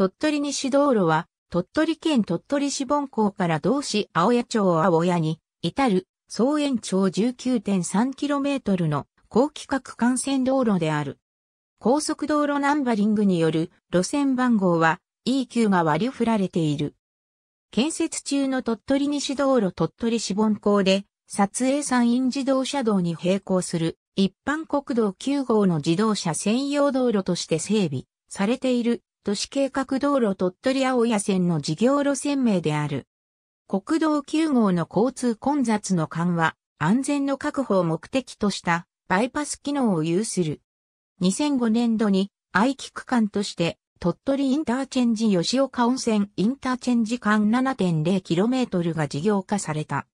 鳥取西道路は、鳥取県鳥取市本港から同市青谷町青谷に至る総延長 19.3km の高規格幹線道路である。高速道路ナンバリングによる路線番号は e q が割り振られている。建設中の鳥取西道路鳥取市本港で撮影山陰自動車道に並行する一般国道9号の自動車専用道路として整備されている都市計画道路鳥取青谷線の事業路線名である。国道9号の交通混雑の緩和、安全の確保を目的としたバイパス機能を有する。2005年度に愛機区間として鳥取インターチェンジ吉岡温泉インターチェンジ間 7.0km が事業化された。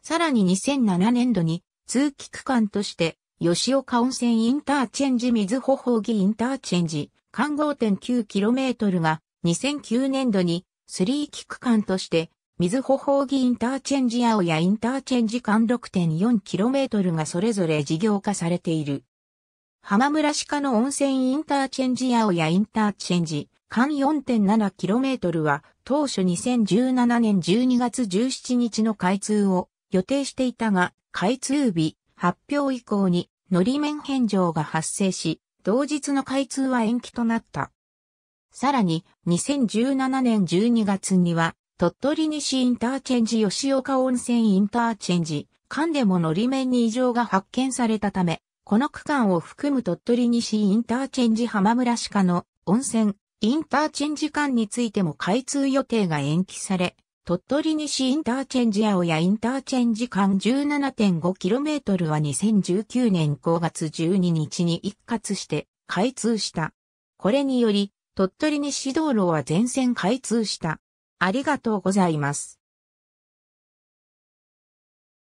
さらに2007年度に通期区間として吉岡温泉インターチェンジ水穂宝木インターチェンジ、間 5.9km が2009年度に3期区間として、水穂宝木インターチェンジ青やインターチェンジ間 6.4km がそれぞれ事業化されている。浜村鹿の温泉インターチェンジ青やインターチェンジ間 4.7km は当初2017年12月17日の開通を予定していたが、開通日発表以降にのり面返上が発生し、同日の開通は延期となった。さらに、2017年12月には、鳥取西インターチェンジ吉岡温泉インターチェンジ、間でものり面に異常が発見されたため、この区間を含む鳥取西インターチェンジ浜村鹿の温泉、インターチェンジ間についても開通予定が延期され、鳥取西インターチェンジ青谷インターチェンジ間 17.5km は2019年5月12日に一括して開通した。これにより、鳥取西道路は全線開通した。ありがとうございます。